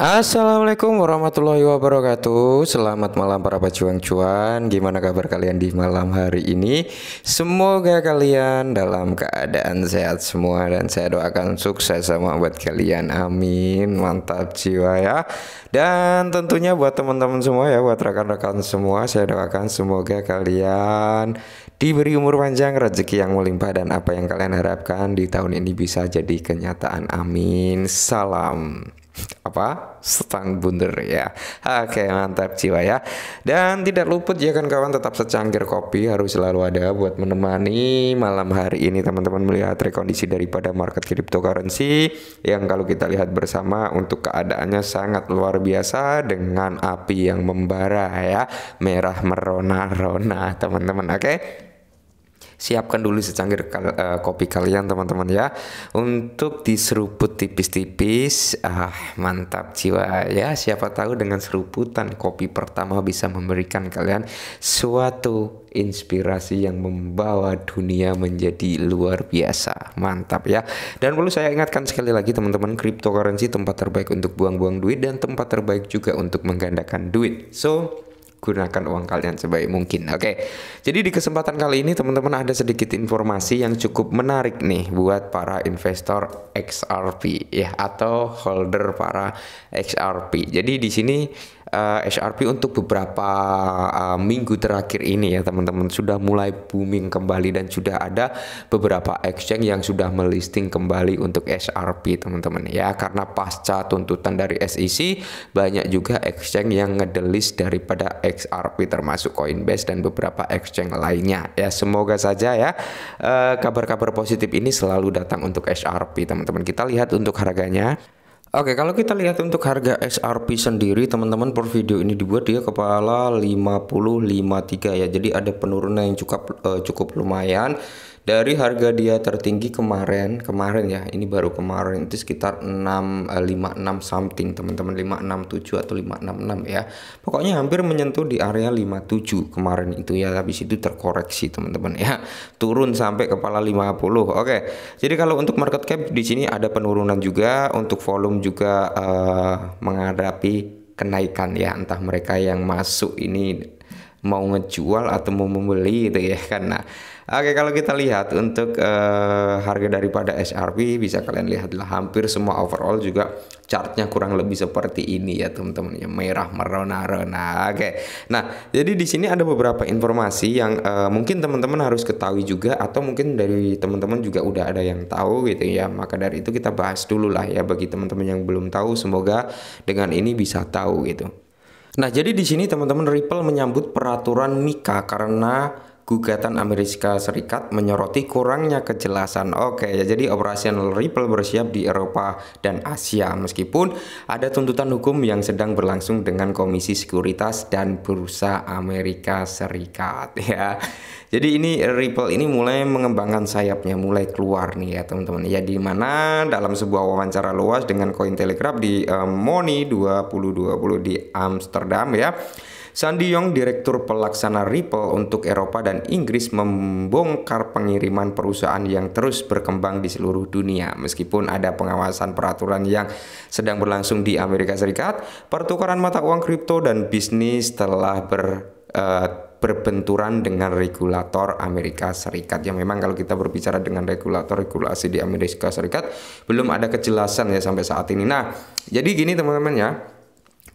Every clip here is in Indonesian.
Assalamualaikum warahmatullahi wabarakatuh Selamat malam para pejuang cuan Gimana kabar kalian di malam hari ini Semoga kalian dalam keadaan sehat semua Dan saya doakan sukses sama buat kalian Amin Mantap jiwa ya Dan tentunya buat teman-teman semua ya Buat rekan-rekan semua Saya doakan semoga kalian Diberi umur panjang, rezeki yang melimpah Dan apa yang kalian harapkan di tahun ini bisa jadi kenyataan Amin Salam apa setang bundar ya oke mantap jiwa ya dan tidak luput ya kan kawan tetap secangkir kopi harus selalu ada buat menemani malam hari ini teman-teman melihat rekondisi daripada market cryptocurrency yang kalau kita lihat bersama untuk keadaannya sangat luar biasa dengan api yang membara ya merah merona-rona teman-teman oke okay? siapkan dulu secangkir kal uh, kopi kalian teman-teman ya untuk diseruput tipis-tipis ah mantap jiwa ya siapa tahu dengan seruputan kopi pertama bisa memberikan kalian suatu inspirasi yang membawa dunia menjadi luar biasa. Mantap ya. Dan perlu saya ingatkan sekali lagi teman-teman, cryptocurrency tempat terbaik untuk buang-buang duit dan tempat terbaik juga untuk menggandakan duit. So, gunakan uang kalian sebaik mungkin. Oke. Okay. Jadi di kesempatan kali ini teman-teman ada sedikit informasi yang cukup menarik nih buat para investor XRP ya atau holder para XRP. Jadi di sini uh, eh, HRP untuk beberapa uh, minggu terakhir ini ya teman-teman sudah mulai booming kembali dan sudah ada beberapa exchange yang sudah melisting kembali untuk HRP teman-teman ya karena pasca tuntutan dari SEC banyak juga exchange yang ngedelis daripada XRP termasuk Coinbase dan beberapa exchange lainnya ya semoga saja ya eh, kabar-kabar uh, positif ini selalu datang untuk HRP teman-teman kita lihat untuk harganya Oke, kalau kita lihat untuk harga XRP sendiri, teman-teman per video ini dibuat dia kepala tiga ya. Jadi ada penurunan yang cukup uh, cukup lumayan dari harga dia tertinggi kemarin kemarin ya ini baru kemarin itu sekitar 656 56 eh, something teman-teman 567 atau 566 ya pokoknya hampir menyentuh di area 57 kemarin itu ya habis itu terkoreksi teman-teman ya turun sampai kepala 50 oke jadi kalau untuk market cap di sini ada penurunan juga untuk volume juga uh, menghadapi kenaikan ya entah mereka yang masuk ini mau ngejual atau mau membeli gitu ya karena Oke, kalau kita lihat untuk uh, harga daripada SRP bisa kalian lihatlah hampir semua overall juga chartnya kurang lebih seperti ini ya teman-teman ya merah merona-rona. Oke. Nah, jadi di sini ada beberapa informasi yang uh, mungkin teman-teman harus ketahui juga atau mungkin dari teman-teman juga udah ada yang tahu gitu ya. Maka dari itu kita bahas dulu lah ya bagi teman-teman yang belum tahu semoga dengan ini bisa tahu gitu. Nah, jadi di sini teman-teman Ripple menyambut peraturan Mika karena gugatan Amerika Serikat menyoroti kurangnya kejelasan. Oke, ya jadi operasional Ripple bersiap di Eropa dan Asia meskipun ada tuntutan hukum yang sedang berlangsung dengan Komisi Sekuritas dan Bursa Amerika Serikat ya. Jadi ini Ripple ini mulai mengembangkan sayapnya, mulai keluar nih ya teman-teman. Ya di mana dalam sebuah wawancara luas dengan Cointelegraph di um, Money 2020 di Amsterdam ya Sandi Yong, Direktur Pelaksana Ripple untuk Eropa dan Inggris membongkar pengiriman perusahaan yang terus berkembang di seluruh dunia. Meskipun ada pengawasan peraturan yang sedang berlangsung di Amerika Serikat, pertukaran mata uang kripto dan bisnis telah ber uh, berbenturan dengan regulator Amerika Serikat. Ya memang kalau kita berbicara dengan regulator regulasi di Amerika Serikat belum ada kejelasan ya sampai saat ini. Nah, jadi gini teman-teman ya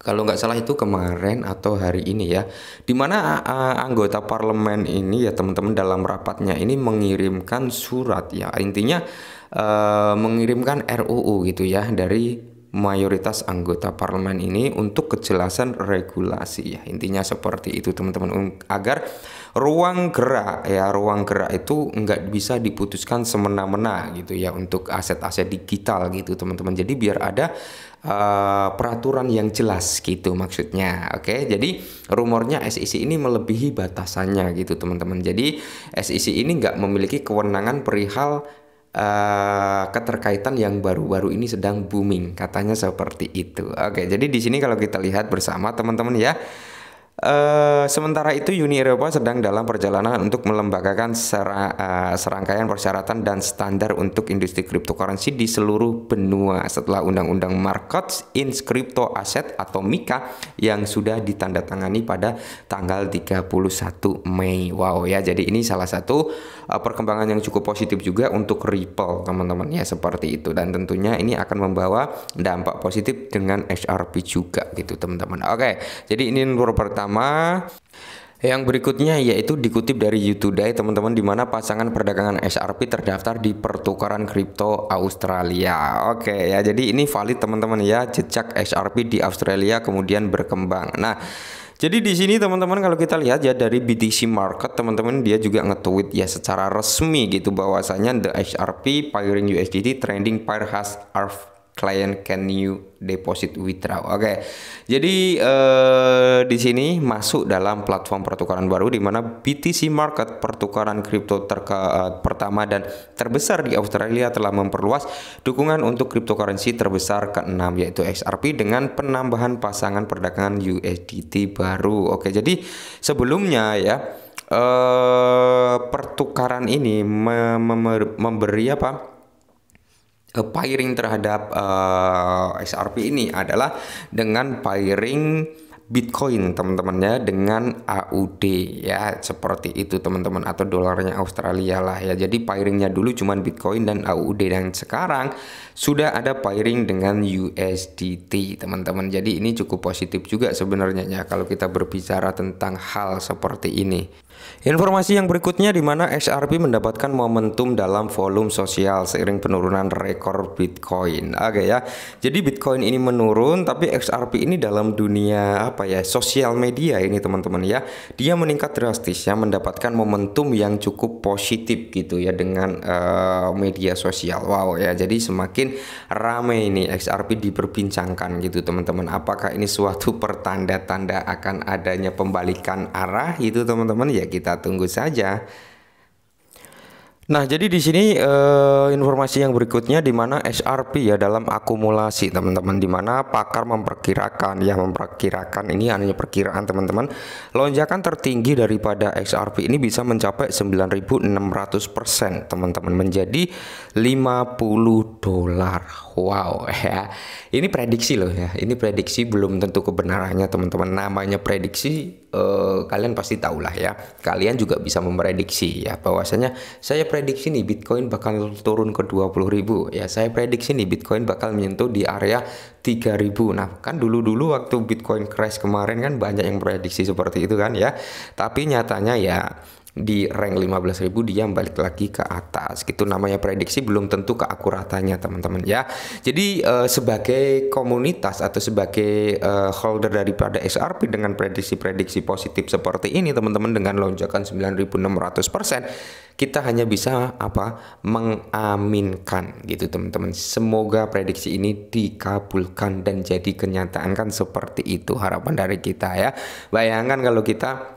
kalau nggak salah itu kemarin atau hari ini ya dimana uh, anggota parlemen ini ya teman-teman dalam rapatnya ini mengirimkan surat ya intinya uh, mengirimkan RUU gitu ya dari mayoritas anggota parlemen ini untuk kejelasan regulasi ya intinya seperti itu teman-teman agar ruang gerak ya ruang gerak itu nggak bisa diputuskan semena-mena gitu ya untuk aset-aset digital gitu teman-teman jadi biar ada uh, peraturan yang jelas gitu maksudnya oke okay? jadi rumornya SEC ini melebihi batasannya gitu teman-teman jadi SEC ini nggak memiliki kewenangan perihal Uh, keterkaitan yang baru-baru ini sedang booming katanya seperti itu. Oke, jadi di sini kalau kita lihat bersama teman-teman ya, Uh, sementara itu Uni Eropa sedang dalam perjalanan untuk melembagakan sera, uh, serangkaian persyaratan dan standar untuk industri cryptocurrency di seluruh benua setelah Undang-Undang Markets in Crypto Asset atau MiCA yang sudah ditandatangani pada tanggal 31 Mei. Wow ya, jadi ini salah satu uh, perkembangan yang cukup positif juga untuk Ripple teman-teman ya seperti itu dan tentunya ini akan membawa dampak positif dengan XRP juga gitu teman-teman. Oke, okay, jadi ini nomor pertama pertama yang berikutnya yaitu dikutip dari YouTube, teman-teman di mana pasangan perdagangan SRP terdaftar di pertukaran kripto Australia. Oke ya, jadi ini valid teman-teman ya jejak SRP di Australia kemudian berkembang. Nah, jadi di sini teman-teman kalau kita lihat ya dari BTC Market teman-teman dia juga ngetweet ya secara resmi gitu bahwasanya the SRP pairing USDT trending pair has client can you deposit withdraw. Oke. Okay. Jadi eh, di sini masuk dalam platform pertukaran baru di mana BTC market pertukaran kripto terka, eh, pertama dan terbesar di Australia telah memperluas dukungan untuk cryptocurrency terbesar ke-6 yaitu XRP dengan penambahan pasangan perdagangan USDT baru. Oke. Okay. Jadi sebelumnya ya eh pertukaran ini mem memberi apa? pairing terhadap uh, eh, XRP ini adalah dengan pairing Bitcoin teman-temannya dengan AUD ya seperti itu teman-teman atau dolarnya Australia lah ya jadi pairingnya dulu cuman Bitcoin dan AUD dan sekarang sudah ada pairing dengan USDT teman-teman jadi ini cukup positif juga sebenarnya ya kalau kita berbicara tentang hal seperti ini Informasi yang berikutnya di mana XRP mendapatkan momentum dalam volume sosial seiring penurunan rekor Bitcoin. Oke okay, ya. Jadi Bitcoin ini menurun tapi XRP ini dalam dunia apa ya? sosial media ini teman-teman ya. Dia meningkat drastis ya mendapatkan momentum yang cukup positif gitu ya dengan uh, media sosial. Wow ya. Jadi semakin ramai ini XRP diperbincangkan gitu teman-teman. Apakah ini suatu pertanda-tanda akan adanya pembalikan arah gitu teman-teman? Ya kita tunggu saja. Nah, jadi di sini eh, informasi yang berikutnya di mana SRP ya dalam akumulasi teman-teman di mana pakar memperkirakan ya memperkirakan ini hanya perkiraan teman-teman lonjakan tertinggi daripada XRP ini bisa mencapai 9.600% teman-teman menjadi 50 dolar. Wow ya, ini prediksi loh ya. Ini prediksi belum tentu kebenarannya teman-teman. Namanya prediksi eh, kalian pasti lah ya. Kalian juga bisa memprediksi ya bahwasanya saya prediksi nih Bitcoin bakal turun ke 20.000 ya. Saya prediksi nih Bitcoin bakal menyentuh di area 3.000. Nah, kan dulu-dulu waktu Bitcoin crash kemarin kan banyak yang prediksi seperti itu kan ya. Tapi nyatanya ya di rank 15.000 dia balik lagi ke atas gitu namanya prediksi belum tentu keakuratannya teman-teman ya jadi uh, sebagai komunitas atau sebagai uh, holder daripada SRP dengan prediksi-prediksi positif seperti ini teman-teman dengan lonjakan 9.600% kita hanya bisa apa mengaminkan gitu teman-teman semoga prediksi ini dikabulkan dan jadi kenyataan kan seperti itu harapan dari kita ya bayangkan kalau kita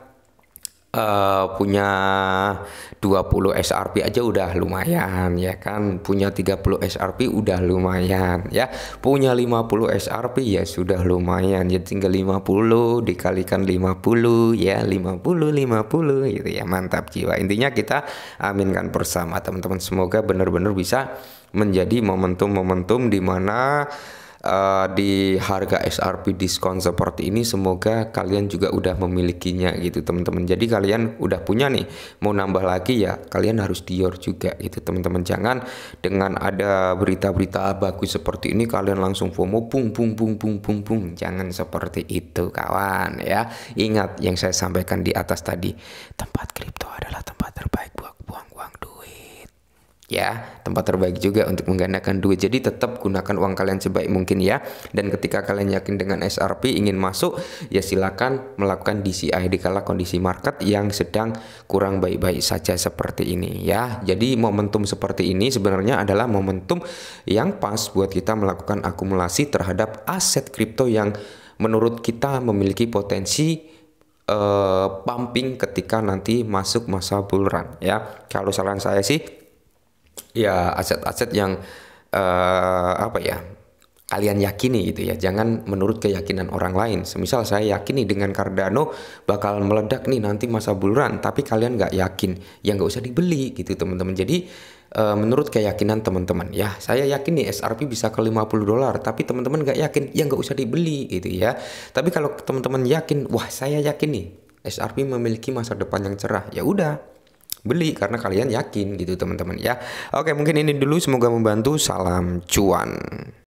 uh, punya 20 SRP aja udah lumayan ya kan punya 30 SRP udah lumayan ya punya 50 SRP ya sudah lumayan ya tinggal 50 dikalikan 50 ya 50 50 gitu ya mantap jiwa intinya kita aminkan bersama teman-teman semoga benar-benar bisa menjadi momentum-momentum di mana uh, di harga SRP diskon seperti ini semoga kalian juga udah memilikinya gitu teman-teman jadi kalian udah punya nih mau nambah lagi ya kalian harus Dior juga gitu teman-teman jangan dengan ada berita-berita bagus seperti ini kalian langsung FOMO pung pung pung pung pung bung jangan seperti itu kawan ya ingat yang saya sampaikan di atas tadi tempat kripto adalah tempat terbaik buat ya tempat terbaik juga untuk menggandakan duit jadi tetap gunakan uang kalian sebaik mungkin ya dan ketika kalian yakin dengan SRP ingin masuk ya silakan melakukan DCI kala kondisi market yang sedang kurang baik-baik saja seperti ini ya jadi momentum seperti ini sebenarnya adalah momentum yang pas buat kita melakukan akumulasi terhadap aset kripto yang menurut kita memiliki potensi Uh, pumping ketika nanti masuk masa bull run ya kalau saran saya sih ya aset-aset yang uh, apa ya kalian yakini gitu ya jangan menurut keyakinan orang lain semisal saya yakini dengan Cardano bakal meledak nih nanti masa buluran tapi kalian nggak yakin ya nggak usah dibeli gitu teman-teman jadi uh, menurut keyakinan teman-teman ya saya yakin nih SRP bisa ke 50 dolar tapi teman-teman nggak yakin ya nggak usah dibeli gitu ya tapi kalau teman-teman yakin wah saya yakin nih SRP memiliki masa depan yang cerah ya udah beli karena kalian yakin gitu teman-teman ya. Oke, mungkin ini dulu semoga membantu. Salam cuan.